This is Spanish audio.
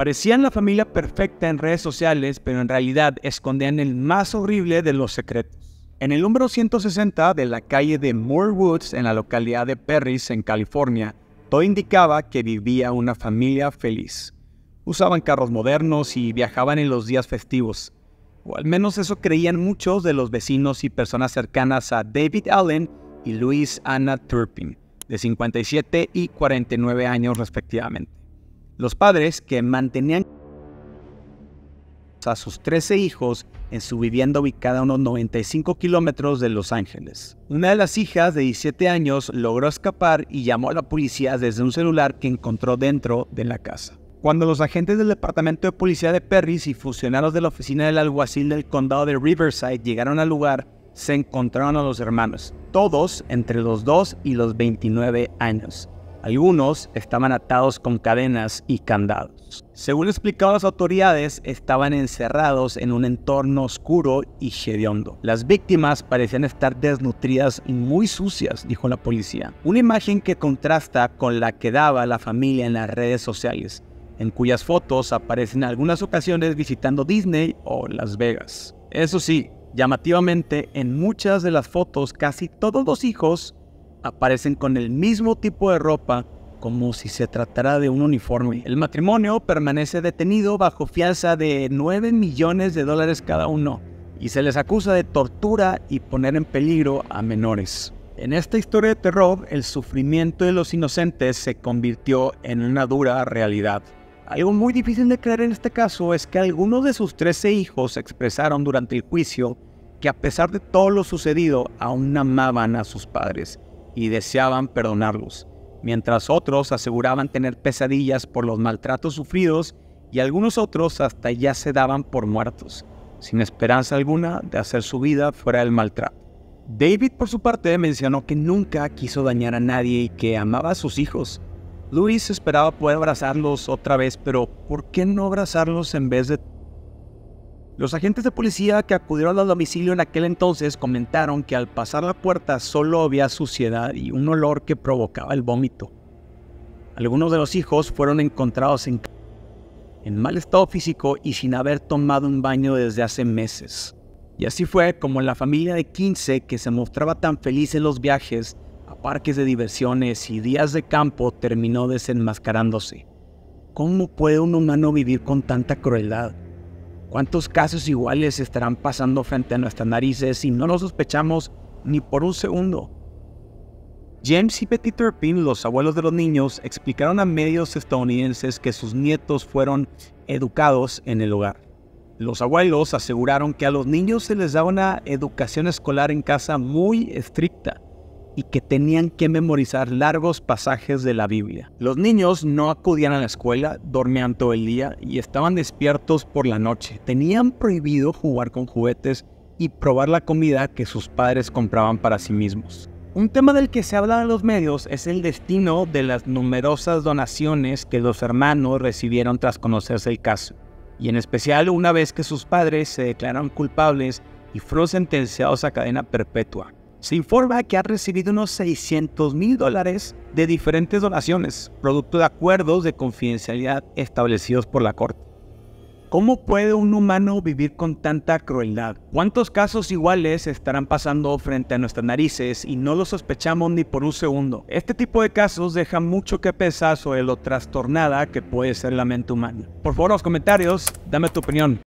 Parecían la familia perfecta en redes sociales, pero en realidad escondían el más horrible de los secretos. En el número 160 de la calle de Moore Woods, en la localidad de Perris, en California, todo indicaba que vivía una familia feliz. Usaban carros modernos y viajaban en los días festivos. O al menos eso creían muchos de los vecinos y personas cercanas a David Allen y Louise Anna Turpin, de 57 y 49 años respectivamente. Los padres que mantenían a sus 13 hijos en su vivienda ubicada a unos 95 kilómetros de Los Ángeles. Una de las hijas de 17 años logró escapar y llamó a la policía desde un celular que encontró dentro de la casa. Cuando los agentes del Departamento de Policía de Perris y funcionarios de la oficina del alguacil del condado de Riverside llegaron al lugar, se encontraron a los hermanos, todos entre los 2 y los 29 años. Algunos estaban atados con cadenas y candados. Según explicaban las autoridades, estaban encerrados en un entorno oscuro y hediondo. Las víctimas parecían estar desnutridas y muy sucias, dijo la policía. Una imagen que contrasta con la que daba la familia en las redes sociales, en cuyas fotos aparecen algunas ocasiones visitando Disney o Las Vegas. Eso sí, llamativamente, en muchas de las fotos casi todos los hijos aparecen con el mismo tipo de ropa como si se tratara de un uniforme. El matrimonio permanece detenido bajo fianza de 9 millones de dólares cada uno y se les acusa de tortura y poner en peligro a menores. En esta historia de terror, el sufrimiento de los inocentes se convirtió en una dura realidad. Algo muy difícil de creer en este caso es que algunos de sus 13 hijos expresaron durante el juicio que a pesar de todo lo sucedido, aún amaban a sus padres y deseaban perdonarlos, mientras otros aseguraban tener pesadillas por los maltratos sufridos y algunos otros hasta ya se daban por muertos, sin esperanza alguna de hacer su vida fuera del maltrato. David por su parte mencionó que nunca quiso dañar a nadie y que amaba a sus hijos. Luis esperaba poder abrazarlos otra vez, pero ¿por qué no abrazarlos en vez de los agentes de policía que acudieron al domicilio en aquel entonces comentaron que al pasar la puerta solo había suciedad y un olor que provocaba el vómito. Algunos de los hijos fueron encontrados en, en mal estado físico y sin haber tomado un baño desde hace meses. Y así fue como la familia de 15 que se mostraba tan feliz en los viajes a parques de diversiones y días de campo terminó desenmascarándose. ¿Cómo puede un humano vivir con tanta crueldad? ¿Cuántos casos iguales estarán pasando frente a nuestras narices si no lo sospechamos ni por un segundo? James y Betty Turpin, los abuelos de los niños, explicaron a medios estadounidenses que sus nietos fueron educados en el hogar. Los abuelos aseguraron que a los niños se les daba una educación escolar en casa muy estricta, y que tenían que memorizar largos pasajes de la Biblia. Los niños no acudían a la escuela, dormían todo el día y estaban despiertos por la noche. Tenían prohibido jugar con juguetes y probar la comida que sus padres compraban para sí mismos. Un tema del que se habla en los medios es el destino de las numerosas donaciones que los hermanos recibieron tras conocerse el caso, y en especial una vez que sus padres se declararon culpables y fueron sentenciados a cadena perpetua se informa que ha recibido unos 600 mil dólares de diferentes donaciones, producto de acuerdos de confidencialidad establecidos por la Corte. ¿Cómo puede un humano vivir con tanta crueldad? ¿Cuántos casos iguales estarán pasando frente a nuestras narices y no lo sospechamos ni por un segundo? Este tipo de casos deja mucho que pensar sobre lo trastornada que puede ser la mente humana. Por favor, en los comentarios, dame tu opinión.